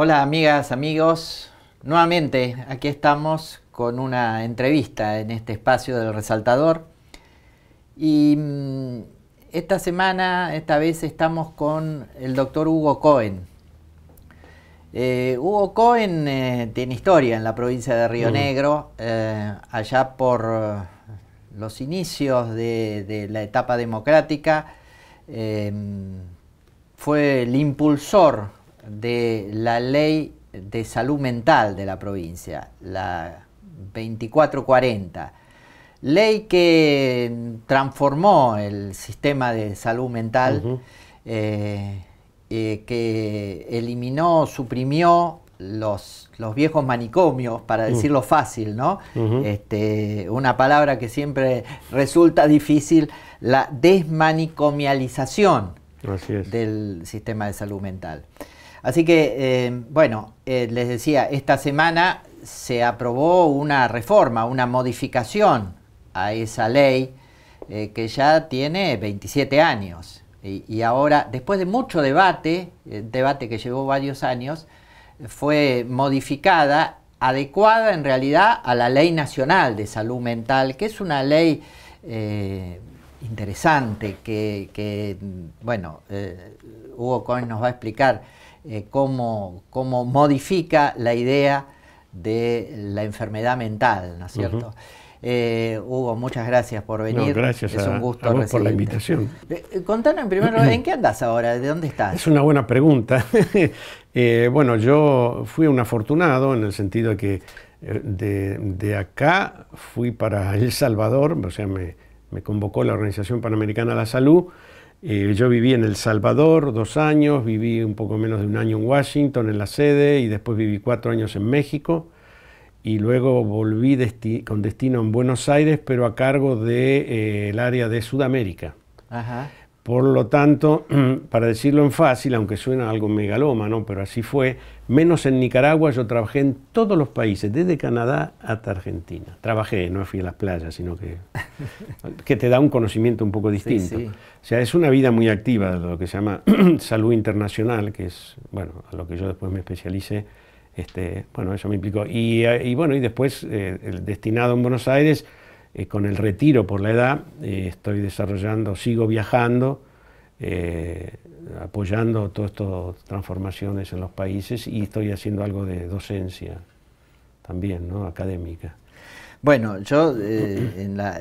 Hola amigas, amigos. Nuevamente aquí estamos con una entrevista en este espacio del resaltador. Y mm, esta semana, esta vez estamos con el doctor Hugo Cohen. Eh, Hugo Cohen eh, tiene historia en la provincia de Río mm. Negro, eh, allá por los inicios de la etapa democrática. fue el impulsor de la ley de salud mental de la provincia, la 2440, ley que transformó el sistema de salud mental, eh, eh, que eliminó, suprimió los, viejos manicomios, para mm. decirlo fácil, ¿no? Este, una palabra que siempre resulta difícil, la desmanicomialización del sistema de salud mental. Así que, eh, bueno, eh, les decía, esta semana se aprobó una reforma, una modificación a esa ley eh, que ya tiene 27 años. Y, ahora, después de mucho debate, debate que llevó varios años, fue modificada, adecuada en realidad a la Ley Nacional de Salud Mental, que es una ley interesante que, bueno, Hugo Cohen nos va a explicar eh, cómo, modifica la idea de la enfermedad mental, ¿no es cierto? Eh, Hugo, muchas gracias por venir. gracias es un gusto por la invitación. Eh, contanos en ¿en qué andas ahora? ¿De dónde estás? Es una buena pregunta. bueno, yo fui un afortunado en el sentido de que de, acá fui para El Salvador, o sea, me, me, convocó la Organización Panamericana de la Salud eh, yo viví en El Salvador dos años, viví un poco menos de un año en Washington, en la sede, y después viví cuatro años en México, y luego volví con destino en Buenos Aires, pero a cargo del de, eh, área de Sudamérica. Ajá. Por lo tanto, para decirlo en fácil, aunque suena algo megalómano, pero así fue, menos en Nicaragua, yo trabajé en todos los países, desde Canadá hasta Argentina. Trabajé, no fui a las playas, sino que, que te da un conocimiento un poco distinto. O sea, es una vida muy activa, lo que se llama salud internacional, que es, bueno, a lo que yo después me especialicé. Este, bueno, eso me implicó. Y, eh, bueno, y después, eh, destinado en Buenos Aires, eh, con el retiro por la edad, eh, estoy desarrollando, sigo viajando, eh, apoyando todas estas transformaciones en los países y estoy haciendo algo de docencia también, ¿no? académica. Bueno, yo en la,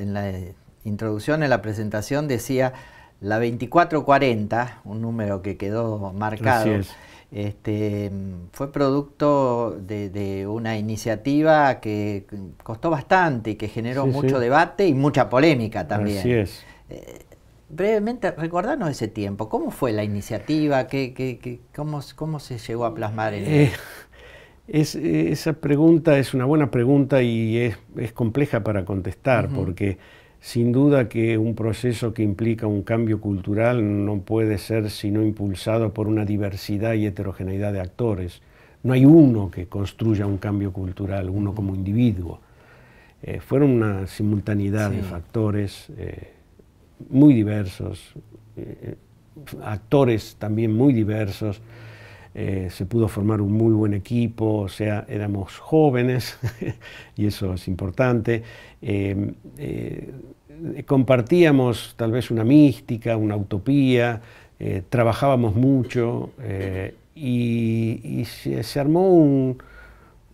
introducción, en la presentación decía la 2440, un número que quedó marcado. Este, fue producto de, una iniciativa que costó bastante y que generó mucho debate y mucha polémica también. Así es. Eh, brevemente, recordarnos ese tiempo. ¿Cómo fue la iniciativa? cómo, se llegó a plasmar en ella? Eh, esa pregunta es una buena pregunta y es, compleja para contestar porque sin duda que un proceso que implica un cambio cultural no puede ser sino impulsado por una diversidad y heterogeneidad de actores. No hay uno que construya un cambio cultural, uno como individuo. Eh, fueron una simultaneidad de factores eh, muy diversos, eh, actores también muy diversos. se pudo formar un muy buen equipo, o sea, éramos jóvenes, y eso es importante. Eh, compartíamos tal vez una mística, una utopía, eh, trabajábamos mucho eh, y, se, armó un,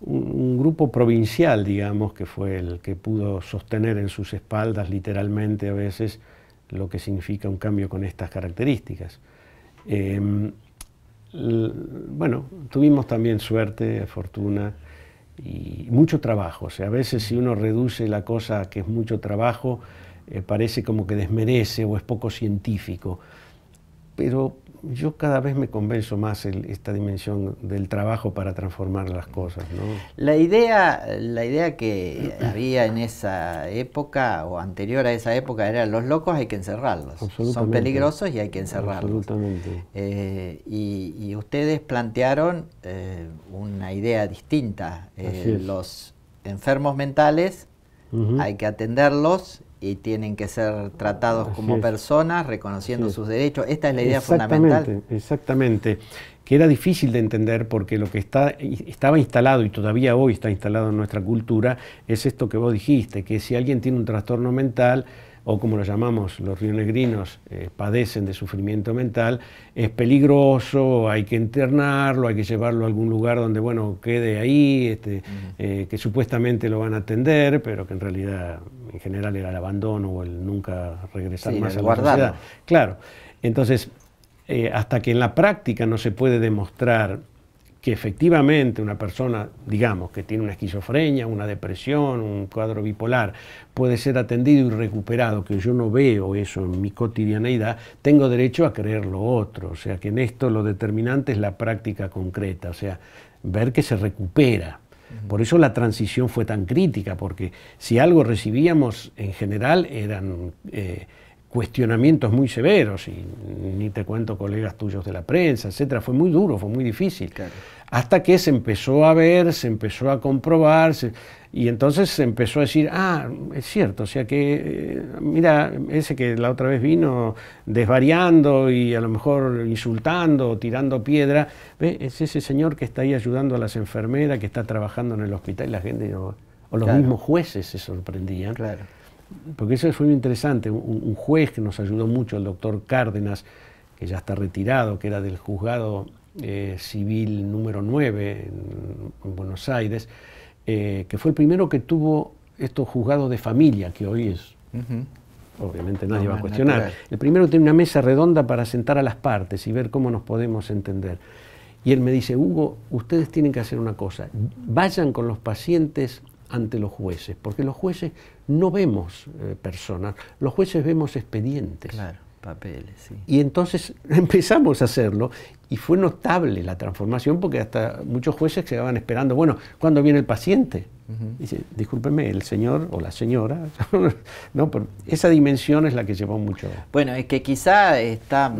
un, grupo provincial, digamos, que fue el que pudo sostener en sus espaldas literalmente a veces lo que significa un cambio con estas características. Em, bueno, tuvimos también suerte, fortuna y mucho trabajo. O sea, a veces si uno reduce la cosa a que es mucho trabajo, eh, parece como que desmerece o es poco científico. Pero yo cada vez me convenzo más esta dimensión del trabajo para transformar las cosas. La, idea, la idea que había en esa época o anterior a esa época era los locos hay que encerrarlos. Son peligrosos y hay que encerrarlos. Absolutamente. Eh, y, ustedes plantearon eh, una idea distinta. los enfermos mentales hay que atenderlos y tienen que ser tratados como personas, reconociendo sus derechos. Esta es la idea fundamental. Exactamente, que era difícil de entender porque lo que está, estaba instalado y todavía hoy está instalado en nuestra cultura es esto que vos dijiste, que si alguien tiene un trastorno mental, o como lo llamamos los rionegrinos, eh, padecen de sufrimiento mental, es peligroso, hay que internarlo, hay que llevarlo a algún lugar donde, bueno, quede ahí, este, eh, que supuestamente lo van a atender, pero que en realidad, en general, era el abandono o el nunca regresar más a la sociedad. Claro. Entonces, eh, hasta que en la práctica no se puede demostrar que efectivamente una persona, digamos, que tiene una esquizofrenia, una depresión, un cuadro bipolar, puede ser atendido y recuperado, que yo no veo eso en mi cotidianeidad, tengo derecho a creer lo otro. O sea, que en esto lo determinante es la práctica concreta, o sea, ver que se recupera. Por eso la transición fue tan crítica, porque si algo recibíamos en general eran eh, cuestionamientos muy severos, y ni te cuento colegas tuyos de la prensa, etcétera. Fue muy duro, fue muy difícil. Hasta que se empezó a ver, se empezó a comprobar, y entonces se empezó a decir, ah, es cierto, o sea que, eh, mira, ese que la otra vez vino desvariando y a lo mejor insultando tirando piedra, es ese señor que está ahí ayudando a las enfermeras, que está trabajando en el hospital, y la gente, o, los mismos jueces se sorprendían. Claro porque eso fue muy interesante, un, juez que nos ayudó mucho, el doctor Cárdenas, que ya está retirado, que era del juzgado eh, civil número 9 en, Buenos Aires, eh, que fue el primero que tuvo estos juzgados de familia, que hoy es, obviamente nadie va a cuestionar, el primero que tiene una mesa redonda para sentar a las partes y ver cómo nos podemos entender. Y él me dice, Hugo, ustedes tienen que hacer una cosa, vayan con los pacientes ante los jueces, porque los jueces no vemos eh, personas, los jueces vemos expedientes. Claro, papeles, sí. Y entonces empezamos a hacerlo y fue notable la transformación porque hasta muchos jueces quedaban esperando, bueno, ¿cuándo viene el paciente? Dice, discúlpeme, el señor o la señora, no, esa dimensión es la que llevó mucho. Bueno, es que quizá está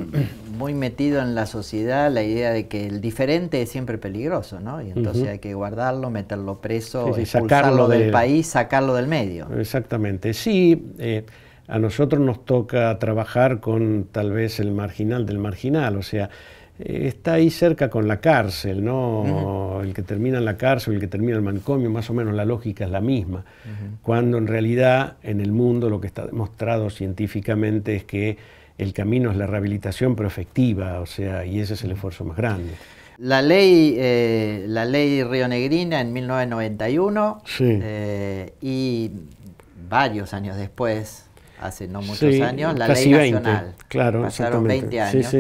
muy metido en la sociedad la idea de que el diferente es siempre peligroso, ¿no? Y entonces hay que guardarlo, meterlo preso, sacarlo del, país, sacarlo del medio. Exactamente, sí. Eh, a nosotros nos toca trabajar con tal vez el marginal del marginal, o sea, eh, está ahí cerca con la cárcel, ¿no? El que termina en la cárcel, el que termina en el mancomio más o menos la lógica es la misma. Cuando en realidad en el mundo lo que está demostrado científicamente es que el camino es la rehabilitación, pero efectiva, o sea, y ese es el esfuerzo más grande. La ley, eh, la ley rionegrina en 1991 eh, y varios años después, hace no muchos años, la ley nacional. claro, pasaron 20 años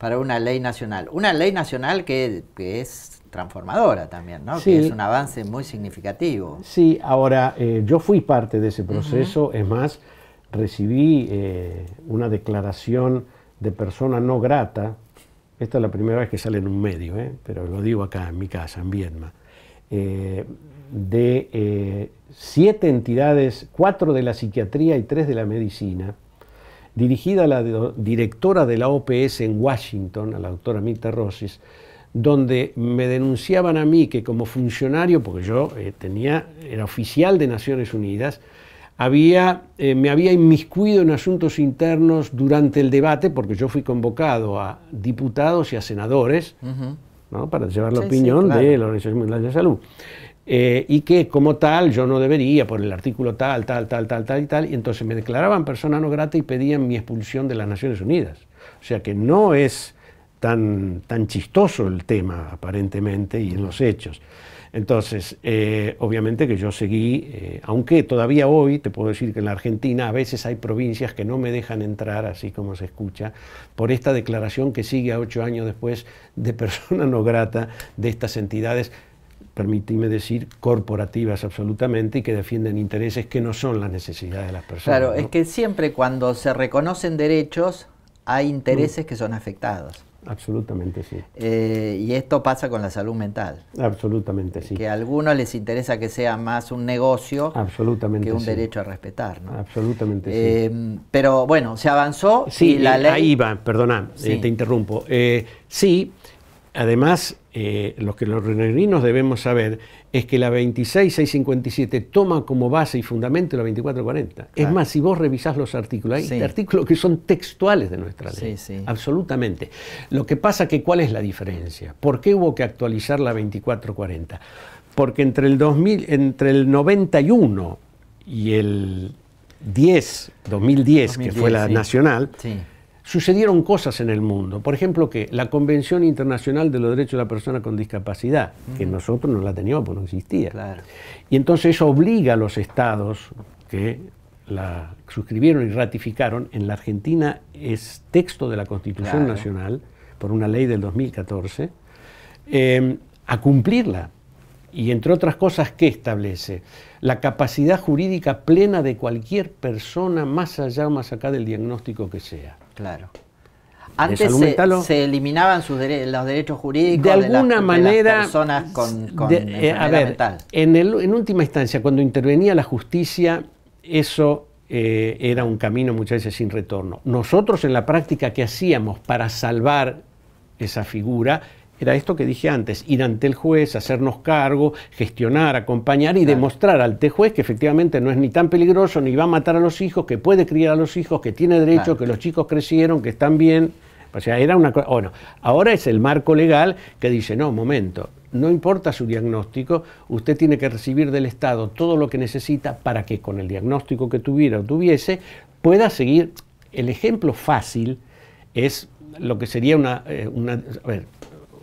para una ley nacional. Una ley nacional que, es transformadora también, ¿no? Que es un avance muy significativo. Sí, ahora eh, yo fui parte de ese proceso, es más, recibí eh, una declaración de persona no grata. Esta es la primera vez que sale en un medio, ¿eh? pero lo digo acá en mi casa, en Viedma. de siete entidades, cuatro de la psiquiatría y tres de la medicina, dirigida a la directora de la OPS en Washington, a la doctora Mita Rossis, donde me denunciaban a mí que como funcionario, porque yo eh, tenía, era oficial de Naciones Unidas, había, eh, me había inmiscuido en asuntos internos durante el debate, porque yo fui convocado a diputados y a senadores para llevar la opinión de la Organización Mundial de Salud. Eh, y que como tal yo no debería por el artículo tal, tal, tal, tal, tal y tal, y entonces me declaraban persona no grata y pedían mi expulsión de las Naciones Unidas. O sea que no es tan, tan chistoso el tema aparentemente y en los hechos. Entonces, eh, obviamente que yo seguí, eh, aunque todavía hoy te puedo decir que en la Argentina a veces hay provincias que no me dejan entrar, así como se escucha, por esta declaración que sigue a ocho años después de persona no grata de estas entidades Permíteme decir, corporativas absolutamente y que defienden intereses que no son las necesidades de las personas. Claro, es que siempre cuando se reconocen derechos hay mm. intereses que son afectados. Absolutamente sí. Eh, y esto pasa con la salud mental. Absolutamente sí. Que a algunos les interesa que sea más un negocio Absolutamente que un derecho a respetar. ¿no? Absolutamente sí. Em, pero bueno, se avanzó sí, la eh, ley. Ahí va, perdona, eh, te interrumpo. sí, además eh, lo que los renegrinos debemos saber es que la 26657 toma como base y fundamento la 2440. Es más, si vos revisás los artículos, hay artículos que son textuales de nuestra ley. Sí, sí. Absolutamente. Lo que pasa es que cuál es la diferencia? ¿Por qué hubo que actualizar la 2440? Porque entre el 2000, entre el 91 y el 10, 2010 que fue la nacional, sucedieron cosas en el mundo. Por ejemplo, que la Convención Internacional de los Derechos de la Persona con Discapacidad, que nosotros no la teníamos porque no existía. Y entonces eso obliga a los estados que la suscribieron y ratificaron. En la Argentina es texto de la Constitución Nacional, por una ley del 2014, em, a cumplirla. Y entre otras cosas, ¿qué establece? La capacidad jurídica plena de cualquier persona, más allá o más acá del diagnóstico que sea. Claro. Antes se, eliminaban los derechos jurídicos de, alguna las, manera, personas con, En, última instancia, cuando intervenía la justicia, eso eh, era un camino muchas veces sin retorno. Nosotros en la práctica que hacíamos para salvar esa figura era esto que dije antes, ir ante el juez, hacernos cargo, gestionar, acompañar y demostrar al juez que efectivamente no es ni tan peligroso, ni va a matar a los hijos, que puede criar a los hijos, que tiene derecho, que los chicos crecieron, que están bien. O sea, era una cosa. Bueno, ahora es el marco legal que dice: no, momento, no importa su diagnóstico, usted tiene que recibir del Estado todo lo que necesita para que con el diagnóstico que tuviera o tuviese pueda seguir. El ejemplo fácil es lo que sería una. Eh,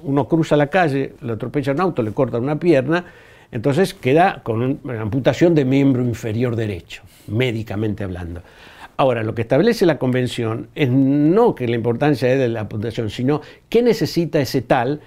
uno cruza la calle, le atropella un auto, le corta una pierna, entonces queda con una amputación de miembro inferior derecho, médicamente hablando. Ahora, lo que establece la convención es no que la importancia es de la amputación, sino qué necesita ese tal,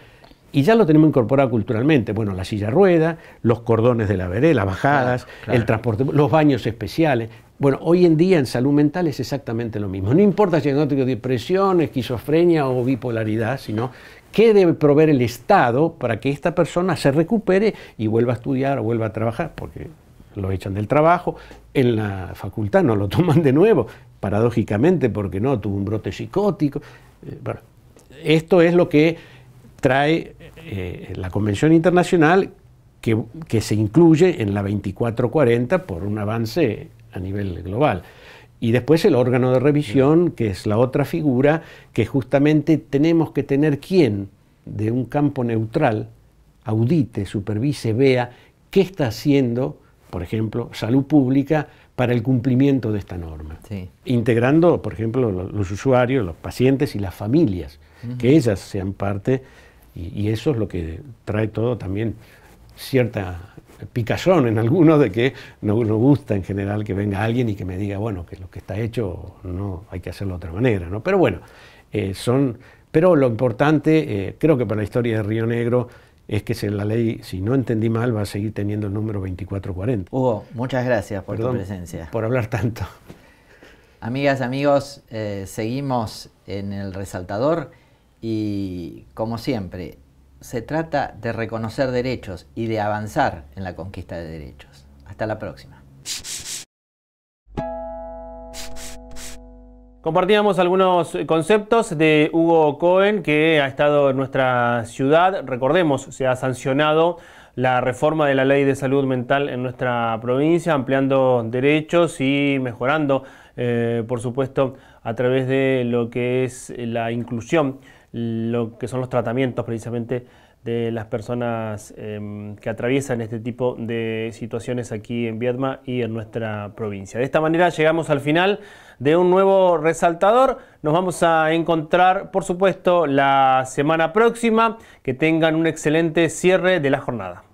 y ya lo tenemos incorporado culturalmente. Bueno, la silla rueda, los cordones de la vereda, las bajadas, el transporte, los baños especiales. Bueno, hoy en día en salud mental es exactamente lo mismo. No importa si diagnóstico de depresión, esquizofrenia o bipolaridad, sino qué debe proveer el Estado para que esta persona se recupere y vuelva a estudiar o vuelva a trabajar, porque lo echan del trabajo, en la facultad no lo toman de nuevo, paradójicamente, porque no, tuvo un brote psicótico. Eh, bueno, esto es lo que trae eh, la Convención Internacional que se incluye en la 2440 por un avance a nivel global. Y después el órgano de revisión, que es la otra figura, que justamente tenemos que tener quien de un campo neutral audite, supervise, vea qué está haciendo, por ejemplo, salud pública para el cumplimiento de esta norma. Integrando, por ejemplo, los usuarios, los pacientes y las familias, que ellas sean parte, y eso es lo que trae todo también cierta picazón en algunos de que no nos gusta en general que venga alguien y que me diga, bueno, que lo que está hecho no hay que hacerlo de otra manera, ¿no? Pero bueno, eh, son, pero lo importante, eh, creo que para la historia de Río Negro, es que la ley, si no entendí mal, va a seguir teniendo el número 2440. Hugo, muchas gracias por tu presencia. Por hablar tanto. Amigas, amigos, eh, seguimos en el resaltador y como siempre, se trata de reconocer derechos y de avanzar en la conquista de derechos. Hasta la próxima. Compartíamos algunos conceptos de Hugo Cohen que ha estado en nuestra ciudad. Recordemos, se ha sancionado la reforma de la ley de salud mental en nuestra provincia, ampliando derechos y mejorando, eh, por supuesto, a través de lo que es la inclusión lo que son los tratamientos precisamente de las personas em, que atraviesan este tipo de situaciones aquí en Vietnam y en nuestra provincia. De esta manera llegamos al final de un nuevo resaltador. Nos vamos a encontrar, por supuesto, la semana próxima. Que tengan un excelente cierre de la jornada.